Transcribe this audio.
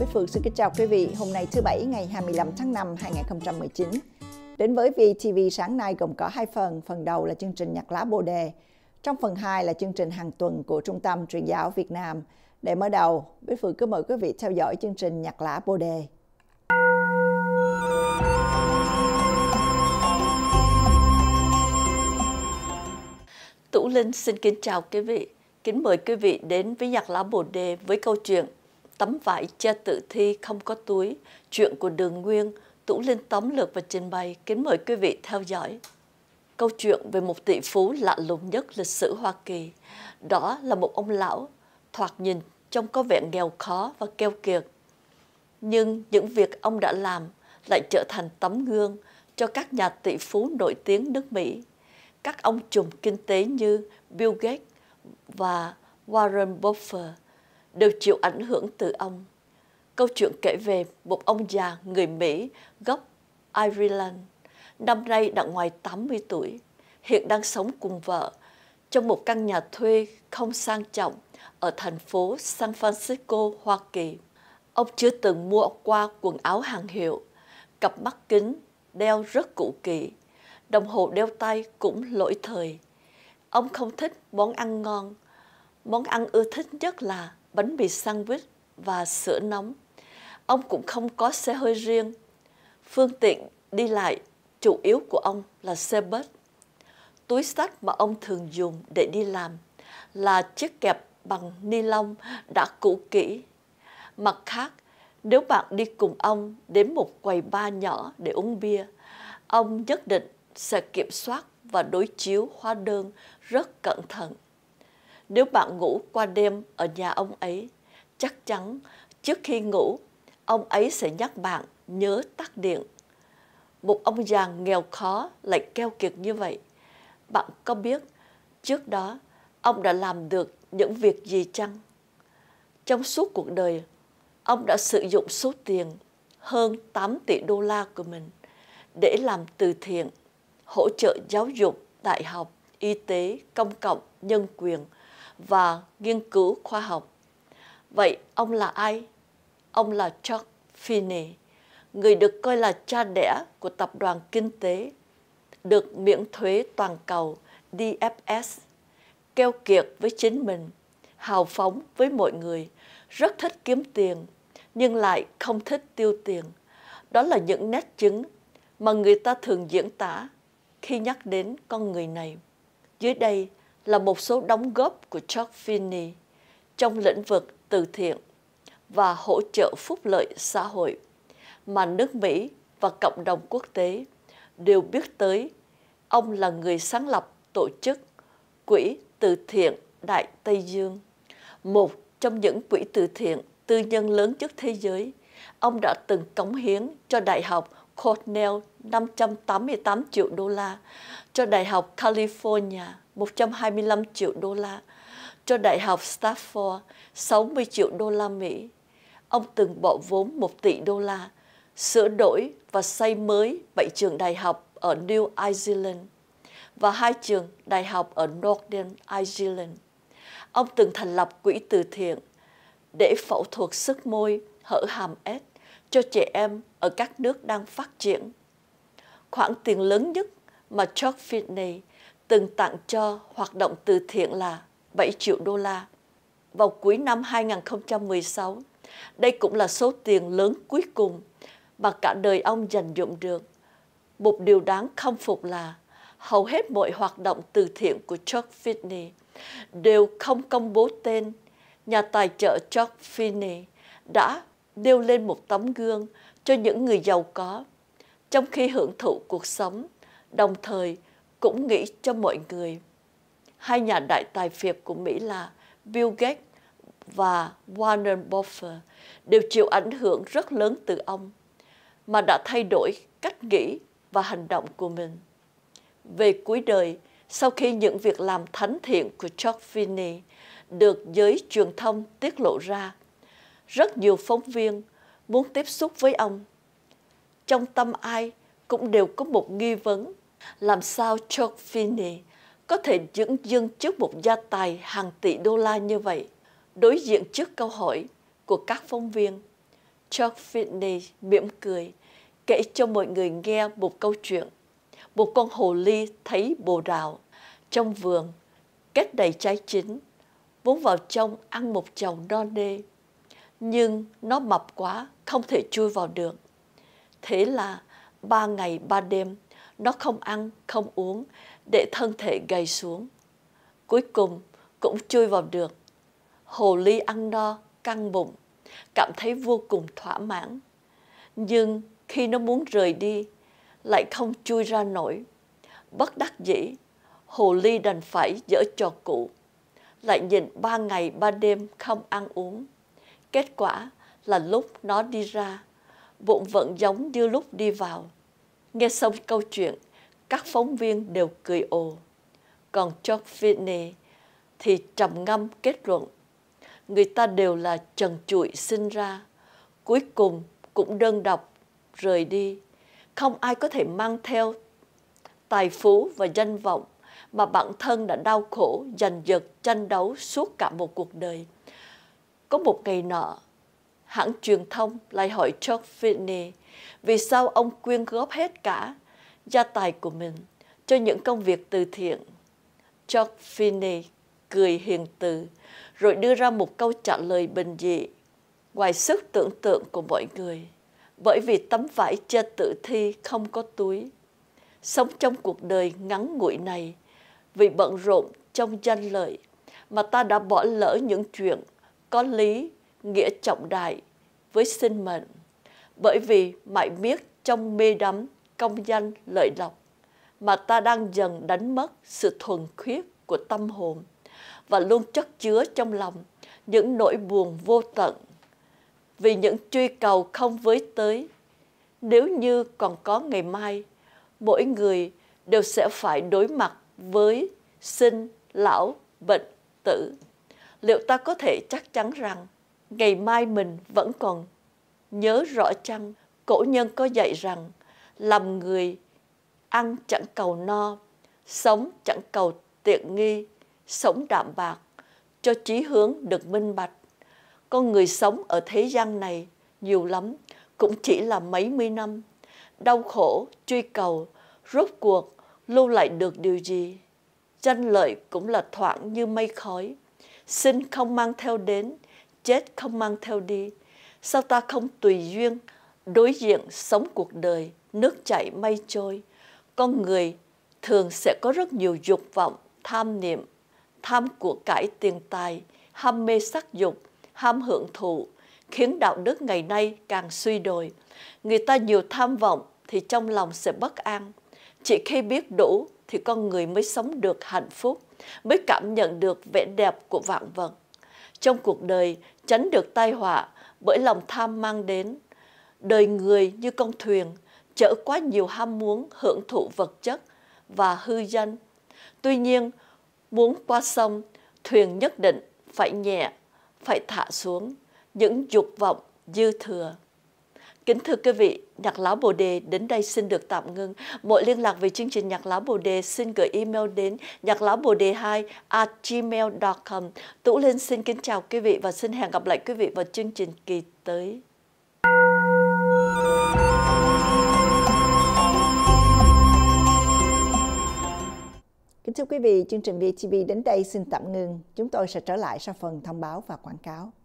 Bích Phương xin kính chào quý vị. Hôm nay thứ Bảy ngày 25 tháng 5 2019. Đến với VTV sáng nay gồm có hai phần. Phần đầu là chương trình nhạc lá bồ đề. Trong phần 2 là chương trình hàng tuần của Trung tâm Truyền giáo Việt Nam. Để mở đầu, Bích Phương cứ mời quý vị theo dõi chương trình nhạc lá bồ đề. Tủ Linh xin kính chào quý vị. Kính mời quý vị đến với nhạc lá bồ đề với câu chuyện Tấm vải che tự thi không có túi, chuyện của Đường Nguyên, Tủ Linh tóm lược và trình bày, kính mời quý vị theo dõi. Câu chuyện về một tỷ phú lạ lùng nhất lịch sử Hoa Kỳ, đó là một ông lão, thoạt nhìn trông có vẻ nghèo khó và keo kiệt. Nhưng những việc ông đã làm lại trở thành tấm gương cho các nhà tỷ phú nổi tiếng nước Mỹ. Các ông trùm kinh tế như Bill Gates và Warren Buffett đều chịu ảnh hưởng từ ông. Câu chuyện kể về một ông già người Mỹ gốc Ireland, năm nay đã ngoài 80 tuổi, hiện đang sống cùng vợ trong một căn nhà thuê không sang trọng ở thành phố San Francisco, Hoa Kỳ. Ông chưa từng mua qua quần áo hàng hiệu, cặp mắt kính đeo rất cũ kỹ, đồng hồ đeo tay cũng lỗi thời. Ông không thích món ăn ngon, món ăn ưa thích nhất là bánh mì sandwich và sữa nóng. Ông cũng không có xe hơi riêng. Phương tiện đi lại chủ yếu của ông là xe bus. Túi sách mà ông thường dùng để đi làm là chiếc kẹp bằng ni lông đã cũ kỹ. Mặt khác, nếu bạn đi cùng ông đến một quầy bar nhỏ để uống bia, ông nhất định sẽ kiểm soát và đối chiếu hóa đơn rất cẩn thận. Nếu bạn ngủ qua đêm ở nhà ông ấy, chắc chắn trước khi ngủ, ông ấy sẽ nhắc bạn nhớ tắt điện. Một ông già nghèo khó lại keo kiệt như vậy. Bạn có biết trước đó ông đã làm được những việc gì chăng? Trong suốt cuộc đời, ông đã sử dụng số tiền hơn 8 tỷ đô la của mình để làm từ thiện, hỗ trợ giáo dục, đại học, y tế, công cộng, nhân quyền – và nghiên cứu khoa học. Vậy ông là ai? Ông là Chuck Finney, người được coi là cha đẻ của Tập đoàn Kinh tế, được miễn thuế toàn cầu DFS, keo kiệt với chính mình, hào phóng với mọi người, rất thích kiếm tiền nhưng lại không thích tiêu tiền. Đó là những nét chứng mà người ta thường diễn tả khi nhắc đến con người này. Dưới đây là một số đóng góp của Chuck Finney trong lĩnh vực từ thiện và hỗ trợ phúc lợi xã hội mà nước Mỹ và cộng đồng quốc tế đều biết tới. Ông là người sáng lập tổ chức Quỹ Từ Thiện Đại Tây Dương, một trong những quỹ từ thiện tư nhân lớn nhất thế giới. Ông đã từng cống hiến cho Đại học Cornell 588 triệu đô la, cho Đại học California 125 triệu đô la, cho Đại học Stanford 60 triệu đô la Mỹ. Ông từng bỏ vốn 1 tỷ đô la, sửa đổi và xây mới 7 trường đại học ở New Zealand và hai trường đại học ở Northern Ireland. Ông từng thành lập quỹ từ thiện để phẫu thuật sức môi hở hàm S cho trẻ em ở các nước đang phát triển. Khoản tiền lớn nhất mà Chuck Finney từng tặng cho hoạt động từ thiện là 7 triệu đô la. Vào cuối năm 2016, đây cũng là số tiền lớn cuối cùng mà cả đời ông dành dụng được. Một điều đáng khâm phục là hầu hết mọi hoạt động từ thiện của Chuck Finney đều không công bố tên nhà tài trợ Chuck Finney đã nêu lên một tấm gương cho những người giàu có, trong khi hưởng thụ cuộc sống, đồng thời cũng nghĩ cho mọi người. Hai nhà đại tài phiệt của Mỹ là Bill Gates và Warren Buffett đều chịu ảnh hưởng rất lớn từ ông, mà đã thay đổi cách nghĩ và hành động của mình. Về cuối đời, sau khi những việc làm thánh thiện của George Finney được giới truyền thông tiết lộ ra, rất nhiều phóng viên muốn tiếp xúc với ông. Trong tâm ai cũng đều có một nghi vấn, làm sao Chuck Finney có thể dưỡng dưng trước một gia tài hàng tỷ đô la như vậy? Đối diện trước câu hỏi của các phóng viên, Chuck Finney mỉm cười, kể cho mọi người nghe một câu chuyện. Một con hồ ly thấy bồ đào trong vườn, kết đầy trái chín, vốn vào trong ăn một chầu non nê nhưng nó mập quá, không thể chui vào được. Thế là ba ngày ba đêm, nó không ăn, không uống, để thân thể gầy xuống. Cuối cùng cũng chui vào được. Hồ ly ăn no, căng bụng, cảm thấy vô cùng thỏa mãn. Nhưng khi nó muốn rời đi, lại không chui ra nổi. Bất đắc dĩ, hồ ly đành phải dỡ trò cũ, lại nhịn ba ngày ba đêm không ăn uống Kết quả là lúc nó đi ra, bụng vẫn giống như lúc đi vào. Nghe xong câu chuyện, các phóng viên đều cười ồ. Còn George Finney thì trầm ngâm kết luận. Người ta đều là trần trụi sinh ra, cuối cùng cũng đơn độc, rời đi. Không ai có thể mang theo tài phú và danh vọng mà bản thân đã đau khổ, giành giật, tranh đấu suốt cả một cuộc đời. Có một ngày nọ, hãng truyền thông lại hỏi George Finney vì sao ông quyên góp hết cả gia tài của mình cho những công việc từ thiện. George Finney cười hiền từ rồi đưa ra một câu trả lời bình dị ngoài sức tưởng tượng của mọi người bởi vì tấm vải che tự thi không có túi. Sống trong cuộc đời ngắn ngủi này vì bận rộn trong danh lợi mà ta đã bỏ lỡ những chuyện có lý, nghĩa trọng đại với sinh mệnh, bởi vì mãi biết trong mê đắm công danh lợi lộc mà ta đang dần đánh mất sự thuần khiết của tâm hồn và luôn chất chứa trong lòng những nỗi buồn vô tận vì những truy cầu không với tới. Nếu như còn có ngày mai, mỗi người đều sẽ phải đối mặt với sinh, lão, bệnh, tử liệu ta có thể chắc chắn rằng ngày mai mình vẫn còn nhớ rõ chăng cổ nhân có dạy rằng làm người ăn chẳng cầu no sống chẳng cầu tiện nghi sống đạm bạc cho chí hướng được minh bạch con người sống ở thế gian này nhiều lắm cũng chỉ là mấy mươi năm đau khổ truy cầu rốt cuộc lưu lại được điều gì danh lợi cũng là thoảng như mây khói sinh không mang theo đến, chết không mang theo đi. Sao ta không tùy duyên, đối diện sống cuộc đời, nước chảy mây trôi. Con người thường sẽ có rất nhiều dục vọng, tham niệm, tham của cải tiền tài, ham mê sắc dục, ham hưởng thụ, khiến đạo đức ngày nay càng suy đồi. Người ta nhiều tham vọng thì trong lòng sẽ bất an. Chỉ khi biết đủ thì con người mới sống được hạnh phúc, mới cảm nhận được vẻ đẹp của vạn vật. Trong cuộc đời, tránh được tai họa bởi lòng tham mang đến. Đời người như con thuyền, chở quá nhiều ham muốn hưởng thụ vật chất và hư danh. Tuy nhiên, muốn qua sông, thuyền nhất định phải nhẹ, phải thả xuống những dục vọng dư thừa. Kính thưa quý vị, Nhạc Lão Bồ Đề đến đây xin được tạm ngưng. Mọi liên lạc về chương trình Nhạc Lão Bồ Đề xin gửi email đến nhạc lão bồ đề 2 gmail.com. Tú Linh xin kính chào quý vị và xin hẹn gặp lại quý vị vào chương trình kỳ tới. Kính thưa quý vị, chương trình VTV đến đây xin tạm ngừng Chúng tôi sẽ trở lại sau phần thông báo và quảng cáo.